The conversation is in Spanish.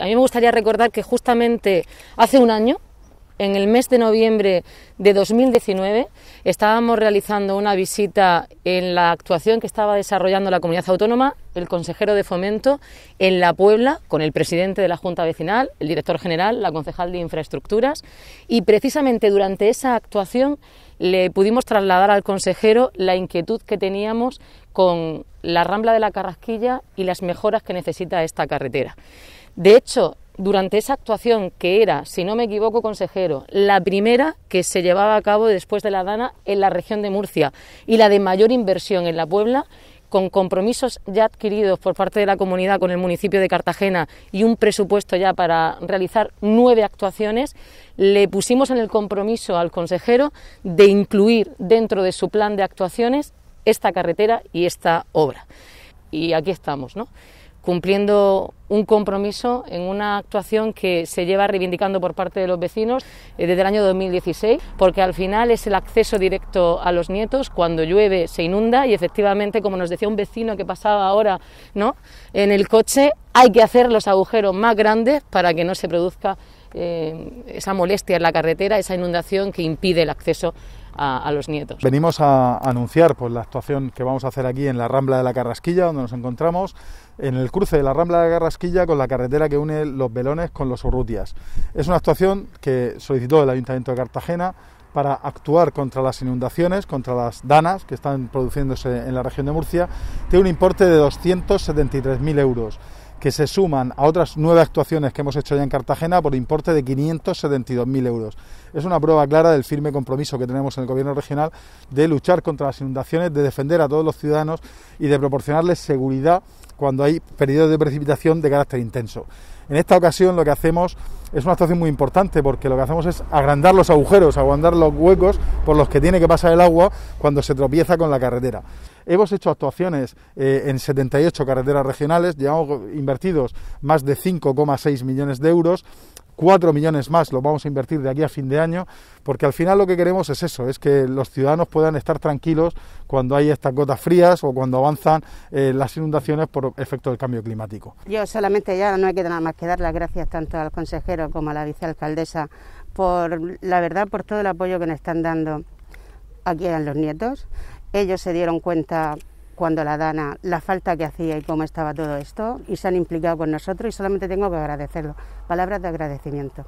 A mí me gustaría recordar que justamente hace un año, en el mes de noviembre de 2019, estábamos realizando una visita en la actuación que estaba desarrollando la comunidad autónoma, el consejero de fomento, en La Puebla, con el presidente de la Junta Vecinal, el director general, la concejal de infraestructuras, y precisamente durante esa actuación le pudimos trasladar al consejero la inquietud que teníamos con la Rambla de la Carrasquilla y las mejoras que necesita esta carretera. De hecho, durante esa actuación, que era, si no me equivoco, consejero, la primera que se llevaba a cabo después de la Dana en la región de Murcia y la de mayor inversión en la Puebla, con compromisos ya adquiridos por parte de la comunidad con el municipio de Cartagena y un presupuesto ya para realizar nueve actuaciones, le pusimos en el compromiso al consejero de incluir dentro de su plan de actuaciones esta carretera y esta obra. Y aquí estamos, ¿no? cumpliendo un compromiso en una actuación que se lleva reivindicando por parte de los vecinos eh, desde el año 2016, porque al final es el acceso directo a los nietos, cuando llueve se inunda y efectivamente, como nos decía un vecino que pasaba ahora ¿no? en el coche, hay que hacer los agujeros más grandes para que no se produzca eh, esa molestia en la carretera, esa inundación que impide el acceso a, los nietos. Venimos a anunciar pues, la actuación que vamos a hacer aquí en la Rambla de la Carrasquilla, donde nos encontramos, en el cruce de la Rambla de la Carrasquilla con la carretera que une los velones con los Urrutias. Es una actuación que solicitó el Ayuntamiento de Cartagena para actuar contra las inundaciones, contra las danas que están produciéndose en la región de Murcia, de un importe de 273.000 euros que se suman a otras nueve actuaciones que hemos hecho ya en Cartagena por importe de 572.000 euros. Es una prueba clara del firme compromiso que tenemos en el Gobierno regional de luchar contra las inundaciones, de defender a todos los ciudadanos y de proporcionarles seguridad cuando hay periodos de precipitación de carácter intenso. En esta ocasión lo que hacemos es una actuación muy importante porque lo que hacemos es agrandar los agujeros, agrandar los huecos por los que tiene que pasar el agua cuando se tropieza con la carretera. Hemos hecho actuaciones eh, en 78 carreteras regionales, llevamos invertidos más de 5,6 millones de euros 4 millones más los vamos a invertir de aquí a fin de año, porque al final lo que queremos es eso, es que los ciudadanos puedan estar tranquilos cuando hay estas gotas frías o cuando avanzan eh, las inundaciones por efecto del cambio climático. Yo solamente ya no hay que nada más que dar las gracias tanto al consejero como a la vicealcaldesa por la verdad, por todo el apoyo que nos están dando aquí a los nietos. Ellos se dieron cuenta cuando la Dana, la falta que hacía y cómo estaba todo esto, y se han implicado con nosotros y solamente tengo que agradecerlo. Palabras de agradecimiento.